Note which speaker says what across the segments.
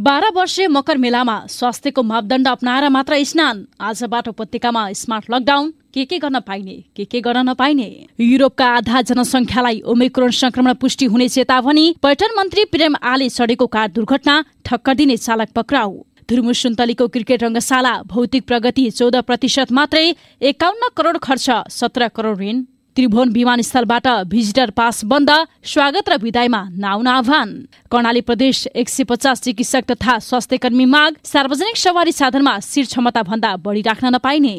Speaker 1: बाह्र वर्षीय मकर मेलामा स्वास्थ्यको मापदण्ड अप्नाएर मात्र स्नान आज बाटो उपत्यकामा स्मार्ट लकडाउन के के गर्न पाइने के के गर्न नपाइने युरोपका आधा जनसङ्ख्यालाई ओमिक्रोन संक्रमण पुष्टि हुने चेतावनी पर्यटन मन्त्री प्रेम आले चढेको कार दुर्घटना ठक्कर दिने चालक पक्राउ धुर्मु सुन्तलीको क्रिकेट रङ्गशाला भौतिक प्रगति चौध प्रतिशत मात्रै एकाउन्न करोड खर्च सत्र करोड ऋण त्रिभुवन विमानस्थलबाट भिजिटर पास बन्द स्वागत र विदायमा नआउन आह्वान कर्णाली प्रदेश एक सय पचास चिकित्सक तथा स्वास्थ्यकर्मी माग सार्वजनिक सवारी साधनमा शिर क्षमता भन्दा बढी राख्न नपाइने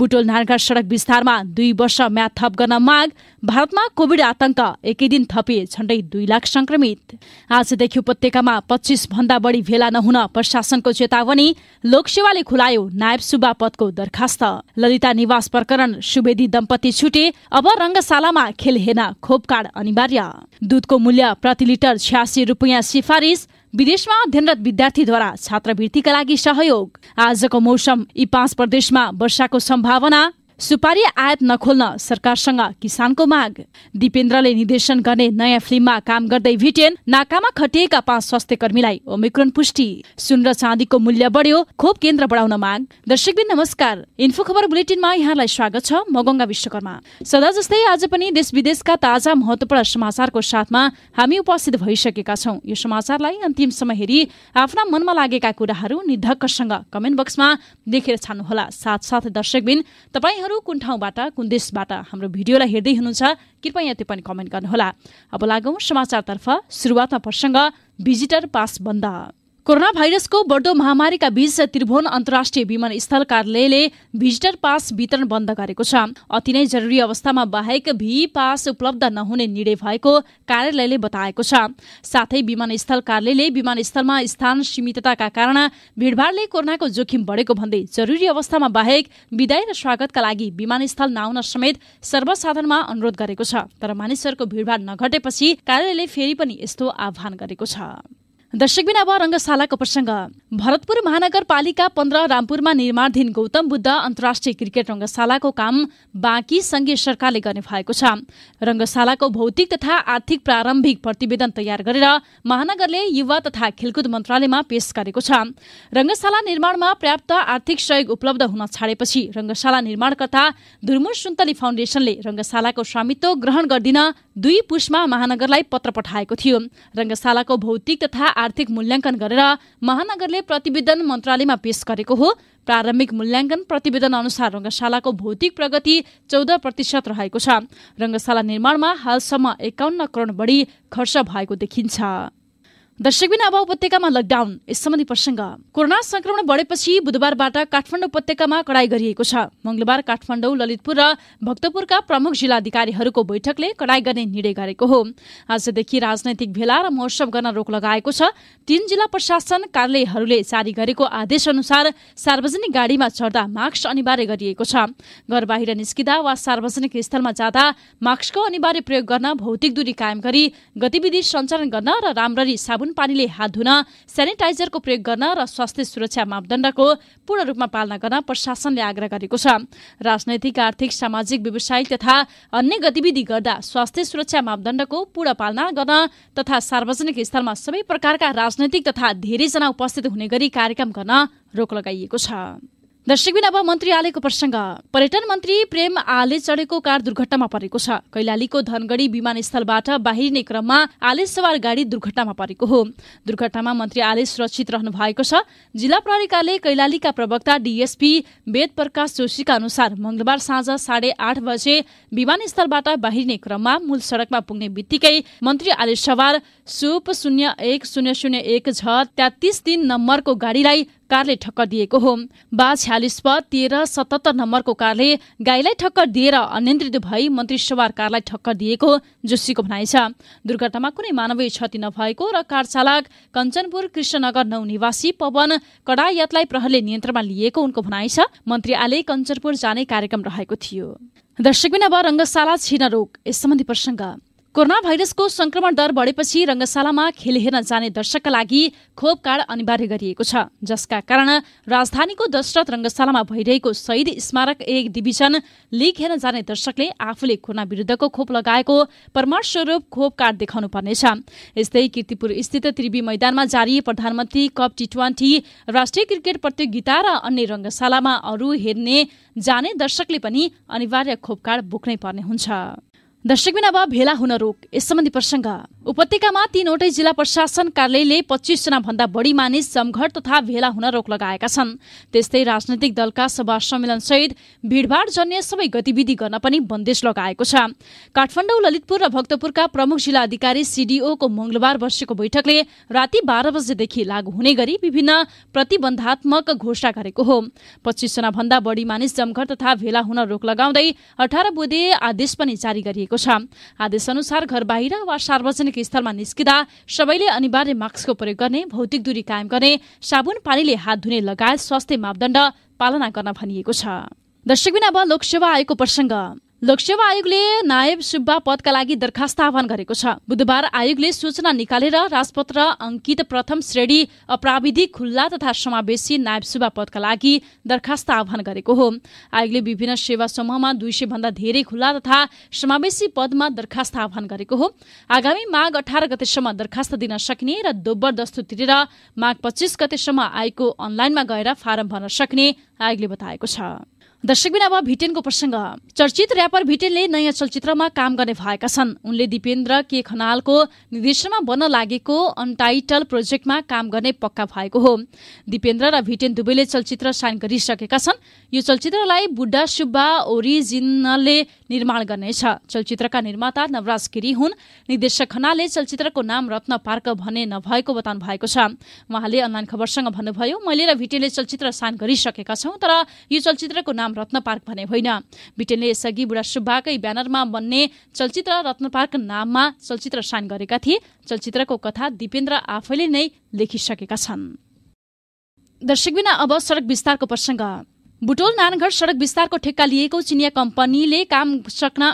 Speaker 1: बुटोल नारगढ सडक विस्तारमा दुई वर्ष म्याद थप गर्न माग भारतमा कोविड आतंक एकै दिन थपे झण्डै दुई लाख संक्रमित आजदेखि उपत्यकामा पच्चिस भन्दा बढी भेला नहुन प्रशासनको चेतावनी लोकसेवाले खुलायो नायब सुब्बा पदको दरखास्त ललिता निवास प्रकरण सुवेदी दम्पति छुटे अब रङ्गशालामा खेल हेर्न खोप कार्ड अनिवार्य दुधको मूल्य प्रति लिटर छ्यासी रुपियाँ सिफारिस विदेशमा अध्ययनरत विद्यार्थीद्वारा छात्रवृत्तिका लागि सहयोग आजको मौसम यी पाँच प्रदेशमा वर्षाको सम्भावना सुपारी आयात नखोल्न सरकारसँग किसानको माग दिपेन्द्रले निर्देशन गर्ने नयाँ फिल्ममा काम गर्दै भिटेन नाकामा खटिएका पाँच स्वास्थ्य कर्मीलाई ओमिक्रोन पुष्टि सुन र चाँदीको मूल्य बढ्यो खोप केन्द्र बढाउन माग दर्शकबिन नमस्कार इन्फो खबर बुलेटिनमा यहाँलाई स्वागत छ म गङ्गा विश्वकर्मा सदा जस्तै आज पनि देश विदेशका ताजा महत्वपूर्ण समाचारको साथमा हामी उपस्थित भइसकेका छौँ यो समाचारलाई अन्तिम समय हेरी आफ्ना मनमा लागेका कुराहरू निर्धक्कसँग कमेन्ट बक्समा लेखेर छान्नुहोला साथसाथै दर्शकबिन तपाईँ अरू कुन ठाउँबाट कुन देशबाट हाम्रो भिडियोलाई हेर्दै हुनुहुन्छ कृपया त्यो पनि कमेन्ट गर्नुहोला अब लागौँ समाचारतर्फ सुरुवातमा प्रसङ्ग भिजिटर पास बन्द कोरोना भाइरसको बढ्दो महामारीका बीच त्रिभुवन अन्तर्राष्ट्रिय विमानस्थल कार्यालयले भिजिटर पास वितरण बन्द गरेको छ अति नै जरुरी अवस्थामा बाहेक भी पास उपलब्ध नहुने निर्णय भएको कार्यालयले बताएको छ साथै विमानस्थल कार्यालयले विमानस्थलमा स्थान सीमितताका कारण भिडभाडले कोरोनाको जोखिम बढेको भन्दै जरुरी अवस्थामा बाहेक विदाय र स्वागतका लागि विमानस्थल नआउन समेत सर्वसाधारणमा अनुरोध गरेको छ तर मानिसहरूको भिडभाड नघटेपछि कार्यालयले फेरि पनि यस्तो आह्वान गरेको छ बिना अब रङ्गशालाको प्रसङ्ग भरतपुर महानगरपालिका पन्ध्र रामपुरमा निर्माणधीन गौतम बुद्ध अन्तर्राष्ट्रिय क्रिकेट रङ्गशालाको काम बाँकी सङ्घीय सरकारले गर्ने भएको छ रङ्गशालाको भौतिक तथा आर्थिक प्रारम्भिक प्रतिवेदन तयार गरेर महानगरले युवा तथा खेलकुद मन्त्रालयमा पेश गरेको छ रङ्गशाला निर्माणमा पर्याप्त आर्थिक सहयोग उपलब्ध हुन छाडेपछि रङ्गशाला निर्माणकर्ता धुर्मुर सुन्तली फाउन्डेसनले रङ्गशालाको स्वामित्व ग्रहण गरिदिन दुई पुसमा महानगरलाई पत्र पठाएको थियो रङ्गशालाको भौतिक तथा आर्थिक मूल्याङ्कन गरेर महानगरले प्रतिवेदन मन्त्रालयमा पेश गरेको हो प्रारम्भिक मूल्याङ्कन प्रतिवेदन अनुसार रङ्गशालाको भौतिक प्रगति चौध प्रतिशत रहेको छ रङ्गशाला निर्माणमा हालसम्म एकाउन्न करोड बढी खर्च भएको देखिन्छ दर्शकबिन अब उपत्यकामा लकडाउन यस सम्बन्धी प्रसङ्ग कोरोना संक्रमण बढेपछि बुधबारबाट काठमाडौँ उपत्यकामा कडाई गरिएको छ मंगलबार काठमाडौँ ललितपुर र भक्तपुरका प्रमुख जिल्लाधिकारीहरूको बैठकले कडाई गर्ने निर्णय गरेको हो आजदेखि राजनैतिक भेला र महोत्सव गर्न रोक लगाएको छ तीन जिल्ला प्रशासन कार्यालयहरूले जारी गरेको आदेश अनुसार सार्वजनिक गाडीमा चढ्दा मास्क अनिवार्य गरिएको छ घर बाहिर निस्किँदा वा सार्वजनिक स्थलमा जाँदा मास्कको अनिवार्य प्रयोग गर्न भौतिक दूरी कायम गरी गतिविधि सञ्चालन गर्न र राम्ररी साबुन साबुन पानीले हात धुन सेनिटाइजरको प्रयोग गर्न र स्वास्थ्य सुरक्षा मापदण्डको पूर्ण रूपमा पालना गर्न प्रशासनले आग्रह गरेको छ राजनैतिक आर्थिक सामाजिक व्यवसायिक तथा अन्य गतिविधि गर्दा स्वास्थ्य सुरक्षा मापदण्डको पूर्ण पालना गर्न तथा सार्वजनिक स्थलमा सबै प्रकारका राजनैतिक तथा धेरैजना उपस्थित हुने गरी कार्यक्रम गर्न रोक लगाइएको छ दर्शकबिन अब मन्त्री आलेको प्रसङ्ग पर्यटन मन्त्री प्रेम आले चढेको कार दुर्घटनामा परेको छ कैलालीको धनगढी विमानस्थलबाट बाहिरिने क्रममा आले सवार गाडी दुर्घटनामा परेको हो दुर्घटनामा मन्त्री आले सुरक्षित रहनु भएको छ जिल्ला प्रहरी कार्यालय कैलालीका प्रवक्ता डीएसपी वेद प्रकाश जोशीका अनुसार मंगलबार साँझ साढे आठ बजे विमानस्थलबाट बाहिरिने क्रममा मूल सड़कमा पुग्ने बित्तिकै मन्त्री आले सवार सुप शून्य एक शून्य शून्य एक छ तेत्तिस तीन नम्बरको गाडीलाई कारले ठक्कर दिएको हो बा छ्यालिस प तेह्र सतहत्तर नम्बरको कारले गाईलाई ठक्कर दिएर अनियन्त्रित भई मन्त्री सवार कारलाई ठक्कर दिएको जोशीको भनाइ छ दुर्घटनामा कुनै मानवीय क्षति नभएको र कार चालक कञ्चनपुर कृष्णनगर नौ निवासी पवन कडायतलाई प्रहरले नियन्त्रणमा लिएको उनको भनाइ छ मन्त्री आले कञ्चनपुर जाने कार्यक्रम रहेको थियो दर्शकबिन अब रङ्गशाला छिन रोग यस सम्बन्धी प्रसङ्ग कोरोना भाइरसको संक्रमण दर बढेपछि रंगशालामा खेल हेर्न जाने दर्शकका लागि खोप कार्ड अनिवार्य गरिएको छ जसका कारण राजधानीको दशरथ रंगशालामा भइरहेको शहीद स्मारक एक डिभिजन लिग हेर्न जाने दर्शकले आफूले कोरोना विरुद्धको खोप लगाएको प्रमाण खोप कार्ड देखाउनु पर्नेछ यस्तै किर्तिपुर स्थित त्रिवी मैदानमा जारी प्रधानमन्त्री कप टी ट्वेन्टी राष्ट्रिय क्रिकेट प्रतियोगिता र अन्य रंगशालामा अरू हेर्ने जाने दर्शकले पनि अनिवार्य खोप कार्ड बोक्नै पर्ने हुन्छ दर्शकबिना अब भेला हुन रोक यस सम्बन्धी प्रसङ्ग उपत्यकामा तीनवटै जिल्ला प्रशासन कार्यालयले पच्चिसजना भन्दा बढी मानिस जमघट तथा भेला हुन रोक लगाएका छन् त्यस्तै राजनैतिक दलका सभा सम्मेलन सम्मेलनसहित भीड़भाड़जन्य सबै गतिविधि गर्न पनि बन्देश लगाएको छ काठमाडौँ ललितपुर र भक्तपुरका प्रमुख जिल्ला अधिकारी सीडीओको मंगलबार बसेको बैठकले राति बाह्र बजेदेखि लागू हुने गरी विभिन्न प्रतिबन्धात्मक घोषणा गरेको हो पच्चिसजना भन्दा बढी मानिस जमघट तथा भेला हुन रोक लगाउँदै अठार बुधे आदेश पनि जारी गरिएको छ आदेश अनुसार घर बाहिर वा सार्वजनिक स्थलमा निस्किँदा सबैले अनिवार्य मास्कको प्रयोग गर्ने भौतिक दूरी कायम गर्ने साबुन पानीले हात धुने लगायत स्वास्थ्य मापदण्ड पालना गर्न भनिएको छ दर्शकबिन अब लोकसेवा आयोगको प्रसङ्ग लोकसेवा आयोगले नायब सुब्बा पदका लागि दरखास्त आह्वान गरेको छ बुधबार आयोगले सूचना निकालेर राजपत्र अङ्कित प्रथम श्रेणी अप्राविधिक खुल्ला तथा समावेशी नायब सुब्बा पदका लागि दरखास्त आह्वान गरेको हो आयोगले विभिन्न सेवा समूहमा दुई सय भन्दा धेरै खुल्ला तथा समावेशी पदमा दरखास्त आह्वान गरेको हो आगामी माघ अठार गतेसम्म दरखास्त दिन सकिने र दोब्बर दस्तो तिरेर माघ पच्चिस गतेसम्म आयोगको अनलाइनमा गएर फारम भर्न सक्ने आयोगले बताएको छ दर्शकबिन अब भिटेनको प्रसङ्ग चर्चित ऱ्यापर भिटेनले नयाँ चलचित्रमा काम गर्ने भएका छन् उनले दिपेन्द्र के खनालको निर्देशनमा बन्न लागेको अनटाइटल प्रोजेक्टमा काम गर्ने पक्का भएको हो दिपेन्द्र र भिटेन दुवैले चलचित्र साइन गरिसकेका छन् यो चलचित्रलाई बुड्ढा सुब्बा ओरिजिनलले निर्माण गर्नेछ चलचित्रका निर्माता नवराज गिरी हुन् निर्देशक खनालले चलचित्रको नाम रत्न पार्क भने नभएको बताउनु भएको छ उहाँले अनलाइन खबरसँग भन्नुभयो मैले र भिटेनले चलचित्र साइन गरिसकेका छौँ तर यो चलचित्रको नाम नाम रत्न पार्क भने होइन ब्रिटेनले यसअघि बुढा सुब्बाकै ब्यानरमा बन्ने चलचित्र रत्न पार्क नाममा चलचित्र साइन गरेका थिए चलचित्रको कथा दिपेन्द्र आफैले नै लेखिसकेका छन् दर्शकबिना अब सडक विस्तारको प्रसङ्ग बुटोल नानघर सडक विस्तारको ठेक्का लिएको चिनिया कम्पनीले काम सक्न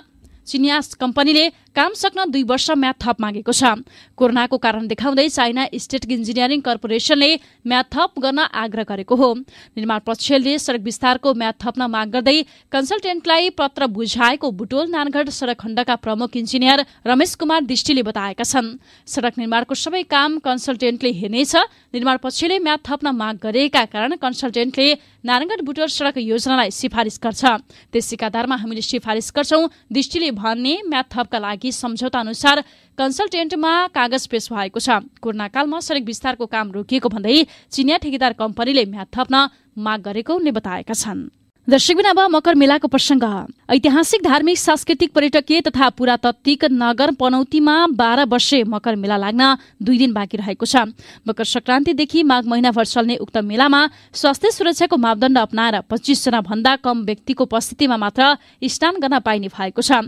Speaker 1: चिनिया कम्पनीले काम सक्न दुई वर्ष म्याथ थप मागेको छ कोरोनाको कारण देखाउँदै चाइना स्टेट इन्जिनियरिङ कर्पोरेसनले म्याथ थप गर्न आग्रह गरेको हो निर्माण पक्षले सड़क विस्तारको म्याथ थप्न माग गर्दै कन्सल्टेन्टलाई पत्र बुझाएको बुटोल नानगढ सड़क खण्डका प्रमुख इन्जिनियर रमेश कुमार दृष्टिले बताएका छन् सड़क निर्माणको सबै काम कन्सल्टेन्टले हेर्नेछ निर्माण पक्षले म्याथ थप्न माग गरेका कारण कन्सल्टेन्टले नारायणगढ बुटोल सड़क योजनालाई सिफारिस गर्छ त्यसैका आधारमा हामीले सिफारिस गर्छौं दृष्टिले भन्ने म्याथ थपका लागि सम्झौता अनुसार कन्सल्टेन्टमा कागज पेश भएको छ कोरोनाकालमा सडक विस्तारको काम रोकिएको भन्दै चिनिया ठेकेदार कम्पनीले म्याद थप्न माग गरेको बताएका छन् बिना मकर मेलाको प्रसङ्ग ऐतिहासिक धार्मिक सांस्कृतिक पर्यटकीय तथा पुरातात्विक नगर पनौतीमा बाह्र वर्षे मकर मेला लाग्न दुई दिन बाँकी रहेको छ मकर संक्रान्तिदेखि माघ महिनाभर चल्ने उक्त मेलामा स्वास्थ्य सुरक्षाको मापदण्ड अप्नाएर पच्चिसजना भन्दा कम व्यक्तिको उपस्थितिमा मात्र स्नान गर्न पाइने भएको छ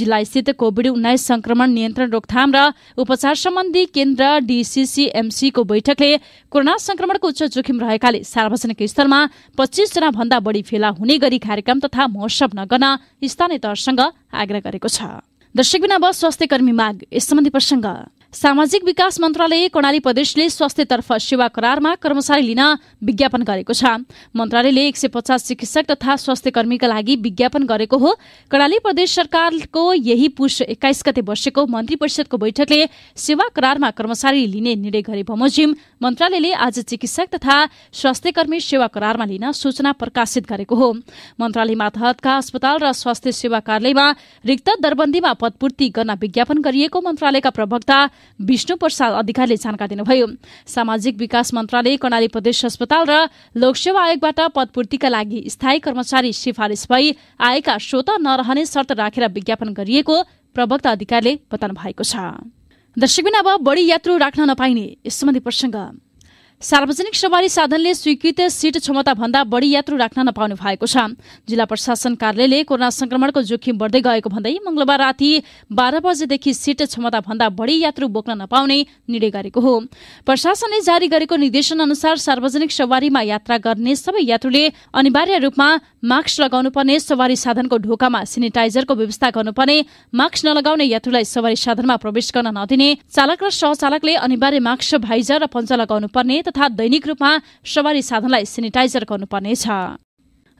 Speaker 1: जिल्ला स्थित कोविड उन्नाइस संक्रमण नियन्त्रण रोकथाम र उपचार सम्बन्धी केन्द्र डिसिसिएमसीको बैठकले कोरोना संक्रमणको उच्च जोखिम रहेकाले सार्वजनिक स्थलमा पच्चिसजना भन्दा बढी फेला हुने गरी कार्यक्रम तथा महोत्सव नगर्न स्थानीय तहसँग आग्रह गरेको छ बिना बस स्वास्थ्य कर्मी माग यस सम्बन्धी प्रसङ्ग सामाजिक विकास मन्त्रालय कर्णाली प्रदेशले स्वास्थ्यतर्फ सेवा करारमा कर्मचारी लिन विज्ञापन गरेको छ मन्त्रालयले एक सय पचास चिकित्सक तथा स्वास्थ्य कर्मीका लागि विज्ञापन गरेको हो कर्णाली प्रदेश सरकारको यही पुष एक्काइस गते बसेको मन्त्री परिषदको बैठकले सेवा करारमा कर्मचारी लिने निर्णय गरे बमोजिम मन्त्रालयले आज चिकित्सक तथा स्वास्थ्यकर्मी सेवा करारमा लिन सूचना प्रकाशित गरेको हो मन्त्रालय मातहतका अस्पताल र स्वास्थ्य सेवा कार्यालयमा रिक्त दरबन्दीमा पदपूर्ति गर्न विज्ञापन गरिएको मन्त्रालयका प्रवक्ता विष्णु प्रसाद अधिकारीले जानकारी दिनुभयो सामाजिक विकास मन्त्रालय कर्णाली प्रदेश अस्पताल र लोकसेवा आयोगबाट पदपूर्तिका लागि स्थायी कर्मचारी सिफारिस भई आएका श्रोता नरहने शर्त राखेर विज्ञापन गरिएको प्रवक्ता अधिकारीले बताउनु भएको छ दर्शकबिन अब बढी यात्रु राख्न नपाइने यस सम्बन्धी प्रसङ्ग सार्वजनिक सवारी साधनले स्वीकृत सीट क्षमता भन्दा बढी यात्रु राख्न नपाउने भएको छ जिल्ला प्रशासन कार्यालयले कोरोना संक्रमणको जोखिम बढ्दै गएको भन्दै मंगलबार राति बाह्र बजेदेखि सीट क्षमता भन्दा बढी यात्रु बोक्न नपाउने निर्णय गरेको हो प्रशासनले जारी गरेको निर्देशन अनुसार सार्वजनिक सवारीमा यात्रा गर्ने सबै यात्रुले अनिवार्य रूपमा मास्क लगाउनुपर्ने सवारी साधनको ढोकामा सेनिटाइजरको व्यवस्था गर्नुपर्ने मास्क नलगाउने यात्रुलाई सवारी साधनमा प्रवेश गर्न नदिने चालक र सहचालकले अनिवार्य मास्क भाइजर र पञ्चा लगाउनुपर्ने तथा दैनिक रूपमा सवारी साधनलाई सेनिटाइजर गर्नुपर्नेछ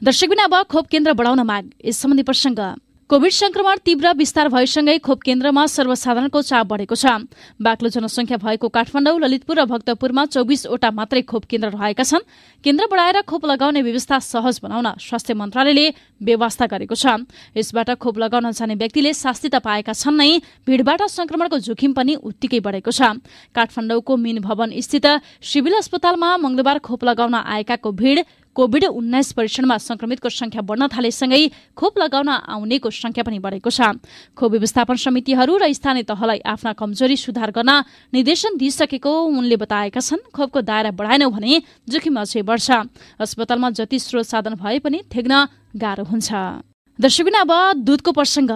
Speaker 1: दर्शकबिना अब खोप केन्द्र बढाउन माग यस सम्बन्धी प्रसङ्ग कोविड संक्रमण तीव्र विस्तार भएसँगै खोप केन्द्रमा सर्वसाधारणको चाप बढेको छ बाक्लो जनसंख्या भएको काठमाडौँ ललितपुर र भक्तपुरमा चौबिसवटा मात्रै खोप केन्द्र रहेका छन् केन्द्र बढाएर खोप लगाउने व्यवस्था सहज बनाउन स्वास्थ्य मन्त्रालयले व्यवस्था गरेको छ यसबाट खोप लगाउन जाने व्यक्तिले शास्ति त पाएका छन् नै भीड़बाट संक्रमणको जोखिम पनि उत्तिकै बढेको छ काठमाडौँको मीन भवन स्थित सिभिल अस्पतालमा मंगलबार खोप लगाउन आएकाको भीड़ कोभिड उन्नाइस परीक्षणमा संक्रमितको संख्या बढ्न थालेसँगै खोप लगाउन आउनेको संख्या पनि बढेको छ खोप व्यवस्थापन समितिहरू र स्थानीय तहलाई आफ्ना कमजोरी सुधार गर्न निर्देशन दिइसकेको उनले बताएका छन् खोपको दायरा बढाएनौ भने जोखिम अझै बढ्छ अस्पतालमा जति स्रोत साधन भए पनि ठेग्न गाह्रो हुन्छ अब दुधको प्रसङ्ग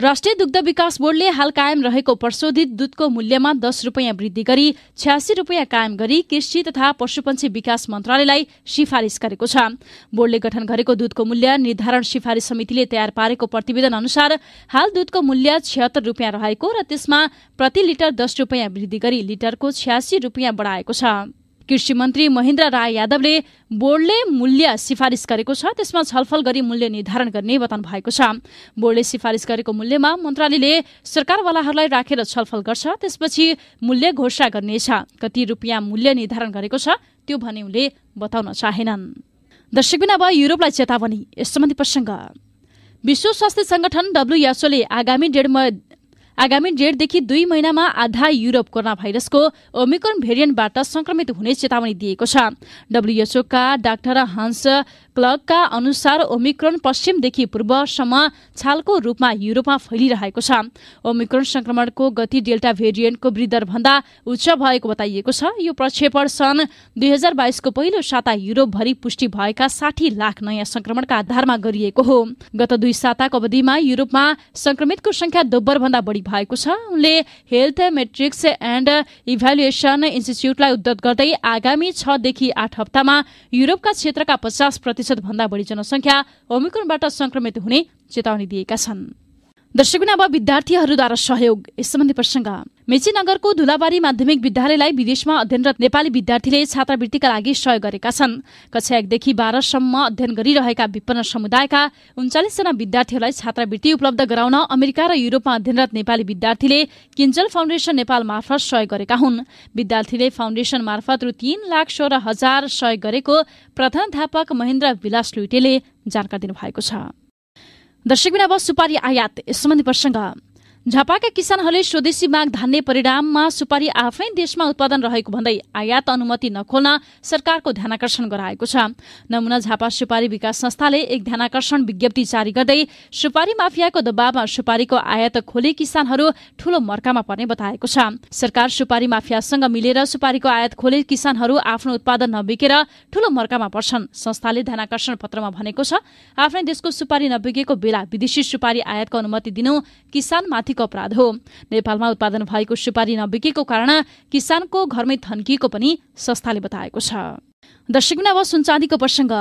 Speaker 1: राष्ट्रिय दुग्ध विकास बोर्डले हाल कायम रहेको प्रशोधित दुधको मूल्यमा दस रुपियाँ वृद्धि गरी छ्यासी रुपियाँ कायम गरी कृषि तथा पशुपन्छी विकास मन्त्रालयलाई सिफारिस गरेको छ बोर्डले गठन गरेको दुधको मूल्य निर्धारण सिफारिस समितिले तयार पारेको प्रतिवेदन अनुसार हाल दुधको मूल्य छिहत्तर रुपियाँ रहेको र त्यसमा प्रति लिटर दस रुपियाँ वृद्धि गरी लिटरको छ्यासी रुपियाँ बढाएको छ कृषि मन्त्री महेन्द्र राय यादवले बोर्डले मूल्य सिफारिस गरेको छ त्यसमा छलफल गरी मूल्य निर्धारण गर्ने बताउनु भएको छ बोर्डले सिफारिस गरेको मूल्यमा मन्त्रालयले सरकारवालाहरूलाई राखेर रा छलफल गर्छ त्यसपछि मूल्य घोषणा गर्नेछ कति रुपियाँ मूल्य निर्धारण गरेको छ त्यो भने उनले बताउन चाहेनन् बिना अब युरोपलाई चेतावनी यस सम्बन्धी प्रसङ्ग विश्व स्वास्थ्य संगठन डब्लुएसओले आगामी डेढ आगामी डेढदेखि दुई महिनामा आधा युरोप कोरोना भाइरसको ओमिक्रोन भेरिएन्टबाट संक्रमित हुने चेतावनी दिएको छ डब्लुएचओका डाक्टर हान्स। क्लगका अनुसार ओमिक्रोन पश्चिमदेखि पूर्वसम्म छालको रूपमा युरोपमा फैलिरहेको छ ओमिक्रोन संक्रमणको गति डेल्टा भेरिएन्टको भन्दा उच्च भएको बताइएको छ यो प्रक्षेपण सन् दुई हजार बाइसको पहिलो साता युरोपभरि पुष्टि भएका साठी लाख नयाँ संक्रमणका आधारमा गरिएको हो गत दुई साताको अवधिमा युरोपमा संक्रमितको संख्या दोब्बर भन्दा बढी भएको छ उनले हेल्थ मेट्रिक्स एण्ड इभ्यालुएसन इन्स्टिच्युटलाई उद्धत गर्दै आगामी छदेखि आठ हप्तामा युरोपका क्षेत्रका पचास प्रतिशतभन्दा बढी जनसङ्ख्या ओमिक्रोनबाट संक्रमित हुने चेतावनी दिएका छन् दर्शकबिन अब विद्यार्थीहरूद्वारा सहयोग यस सम्बन्धी प्रसङ्ग मेचीनगरको धुलाबारी माध्यमिक विद्यालयलाई विदेशमा अध्ययनरत नेपाली विद्यार्थीले छात्रवृत्तिका लागि सहयोग गरेका छन् कक्षा एकदेखि बाह्रसम्म अध्ययन गरिरहेका विपन्न समुदायका उन्चालिसजना विद्यार्थीहरूलाई छात्रवृत्ति उपलब्ध गराउन अमेरिका र युरोपमा अध्ययनरत नेपाली विद्यार्थीले किन्जल फाउन्डेसन नेपाल मार्फत सहयोग गरेका हुन् विद्यार्थीले फाउन्डेसन मार्फत रु तीन लाख सोह्र हजार सहयोग गरेको प्रधान महेन्द्र विलास लुइटेले जानकारी दिनुभएको छ दर्शक बिना बस सुपारी आयात यस सम्बन्धी प्रसङ्ग झापाका किसानहरूले स्वदेशी माग धान्ने परिणाममा सुपारी आफै देशमा उत्पादन रहेको भन्दै आयात अनुमति नखोल्न सरकारको ध्यानकर्षण गराएको छ नमुना झापा सुपारी विकास संस्थाले एक ध्यानकर्षण विज्ञप्ति जारी गर्दै सुपारी माफियाको दबावमा सुपारीको आयात खोले किसानहरू ठूलो मर्कामा पर्ने बताएको छ सरकार सुपारी माफियासँग मिलेर सुपारीको आयात खोले किसानहरू आफ्नो उत्पादन नबिकेर ठूलो मर्कामा पर्छन् संस्थाले ध्यानकर्षण पत्रमा भनेको छ आफ्नै देशको सुपारी नबिकेको बेला विदेशी सुपारी आयातको अनुमति दिनु किसानमाथि आर्थिक अपराध हो नेपालमा उत्पादन भएको सुपारी नबिकेको कारण किसानको घरमै थन्किएको पनि संस्थाले बताएको छ दर्शक अब सुनचाँदीको प्रसङ्ग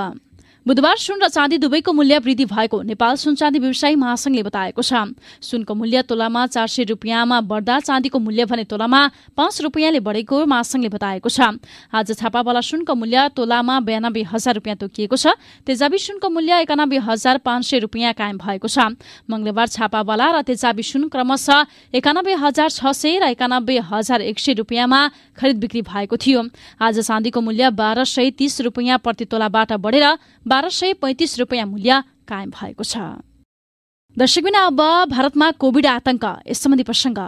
Speaker 1: बुधबार सुन र चाँदी दुवैको मूल्य वृद्धि भएको नेपाल सुन चाँदी व्यवसायी महासंघले बताएको छ सुनको मूल्य तोलामा चार सय रुपियाँमा बढ्दा चाँदीको मूल्य भने तोलामा पाँच रुपियाँले बढेको महासंघले बताएको छ आज छापावाला सुनको मूल्य तोलामा बयानब्बे हजार रुपियाँ तोकिएको छ तेजाबी सुनको मूल्य एकानब्बे हजार पाँच सय रुपियाँ कायम भएको छ मंगलबार छापावाला र तेजाबी सुन क्रमशः एकानब्बे हजार छ सय र एकानब्बे हजार एक सय रुपियाँमा खरिद बिक्री भएको थियो आज चाँदीको मूल्य बाह्र सय तीस रुपियाँ प्रति तोलाबाट बढेर बाह्र सय पैँतिस रुपियाँ मूल्य कायम भएको छ दर्शकबिना अब भारतमा कोविड आतंक यस सम्बन्धी प्रसङ्ग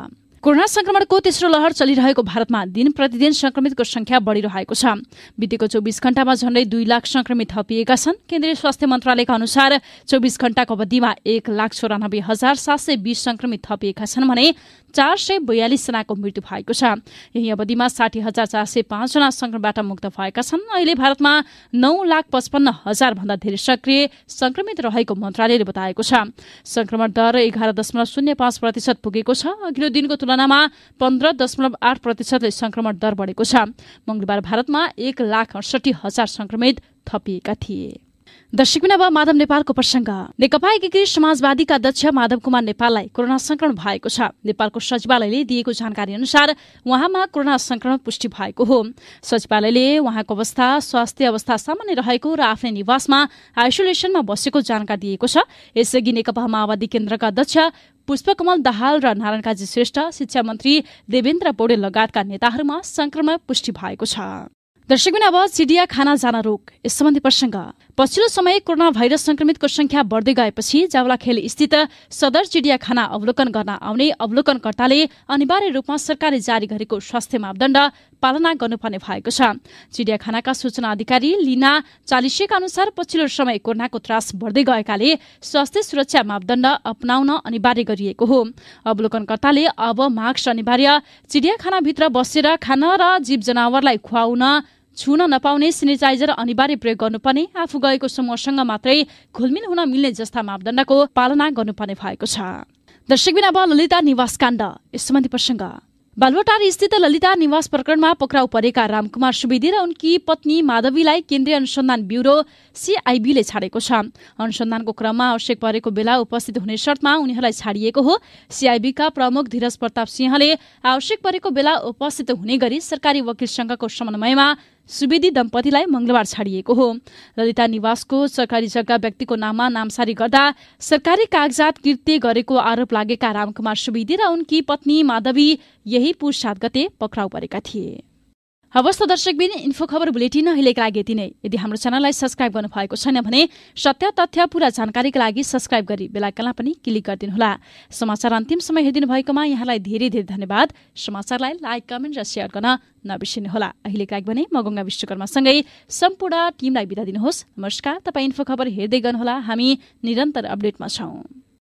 Speaker 1: कोरोना संक्रमणको तेस्रो लहर चलिरहेको भारतमा दिन प्रतिदिन संक्रमितको संख्या बढिरहेको छ बितेको चौबिस घण्टामा झण्डै दुई लाख संक्रमित थपिएका छन् केन्द्रीय स्वास्थ्य मन्त्रालयका अनुसार चौबिस घण्टाको अवधिमा एक लाख चौरानब्बे हजार सात सय बीस संक्रमित थपिएका छन् भने चार सय बयालिसजनाको मृत्यु भएको छ यही अवधिमा साठी हजार चार सय पाँचजना संक्रमणबाट मुक्त भएका छन् अहिले भारतमा नौ लाख पचपन्न हजार भन्दा धेरै सक्रिय संक्रमित रहेको मन्त्रालयले बताएको छ संक्रमण दर एघार दशमलव शून्य पाँच प्रतिशत पुगेको छ अघिल्लो दिनको तुलना तुलनामा पन्ध्र दशमलव आठ प्रतिशतले संक्रमण दर बढेको छ मंगलबार भारतमा एक लाख अडसठी हजार संक्रमित थपिएका थिए दर्शकबिनामा माधव नेपालको प्रसङ्ग नेकपा एकीकृत समाजवादीका अध्यक्ष माधव कुमार नेपाललाई कोरोना संक्रमण भएको छ नेपालको सचिवालयले दिएको जानकारी अनुसार उहाँमा कोरोना संक्रमण पुष्टि भएको हो सचिवालयले उहाँको अवस्था स्वास्थ्य अवस्था सामान्य रहेको र आफ्नै निवासमा आइसोलेसनमा बसेको जानकारी दिएको छ यसअघि नेकपा माओवादी केन्द्रका अध्यक्ष पुष्पकमल दाहाल र नारायण काजी श्रेष्ठ शिक्षा मन्त्री देवेन्द्र पौडेल लगायतका नेताहरूमा संक्रमण पुष्टि भएको छ दर्शकबिन अब चिडिया खाना जान रोक यस सम्बन्धी प्रसङ्ग पछिल्लो समय कोरोना भाइरस संक्रमितको संख्या बढ्दै गएपछि जावलाखेल स्थित सदर चिडियाखाना अवलोकन गर्न आउने अवलोकनकर्ताले अनिवार्य रूपमा सरकारले जारी गरेको स्वास्थ्य मापदण्ड पालना गर्नुपर्ने भएको छ चिडियाखानाका सूचना अधिकारी लिना चालिसेका अनुसार पछिल्लो समय कोरोनाको त्रास बढ्दै गएकाले स्वास्थ्य सुरक्षा मापदण्ड अपनाउन अनिवार्य गरिएको हो अवलोकनकर्ताले अब मास्क अनिवार्य चिडियाखानाभित्र बसेर खाना र जीव जनावरलाई खुवाउन छुन नपाउने सेनिटाइजर अनिवार्य प्रयोग गर्नुपर्ने आफू गएको समूहसँग मात्रै घुलमिल हुन मिल्ने जस्ता मापदण्डको पालना गर्नुपर्ने भएको छ दर्शक अब ललिता निवास काण्ड यस सम्बन्धी प्रसङ्ग बालुवाटार स्थित ललिता निवास प्रकरणमा पक्राउ परेका रामकुमार सुवेदी र उनकी पत्नी माधवीलाई केन्द्रीय अनुसन्धान ब्युरो सिआइबीले छाडेको छ अनुसन्धानको क्रममा आवश्यक परेको बेला उपस्थित हुने शर्तमा उनीहरूलाई छाडिएको हो सीआईबीका प्रमुख धीरज प्रताप सिंहले आवश्यक परेको बेला उपस्थित हुने गरी सरकारी वकिल संघको समन्वयमा सुवेदी दम्पतिलाई मंगलबार छाडिएको हो ललिता निवासको सरकारी जग्गा व्यक्तिको नाममा नामसारी गर्दा सरकारी कागजात कृत्य गरेको आरोप लागेका रामकुमार सुवेदी र उनकी पत्नी माधवी यही पुस सात गते पक्राउ परेका थिए हवस् त दर्शकबिन इन्फो खबर बुलेटिन अहिलेका लागि यति नै यदि हाम्रो च्यानललाई सब्सक्राइब भएको छैन भने सत्य तथ्य पूरा जानकारीका लागि सब्सक्राइब गरी बेलायकनलाई पनि क्लिक गरिदिनुहोला समाचार अन्तिम समय हेरिदिनु भएकोमा यहाँलाई धेरै धेरै धन्यवाद समाचारलाई लाइक कमेन्ट र सेयर गर्न नबिर्सिनुहोला अहिलेका लागि भने म गङ्गा विश्वकर्मासँगै सम्पूर्ण टिमलाई बिदा दिनुहोस् नमस्कार तपाईँ इन्फो खबर हेर्दै गर्नुहोला हामी निरन्तर अपडेटमा छौँ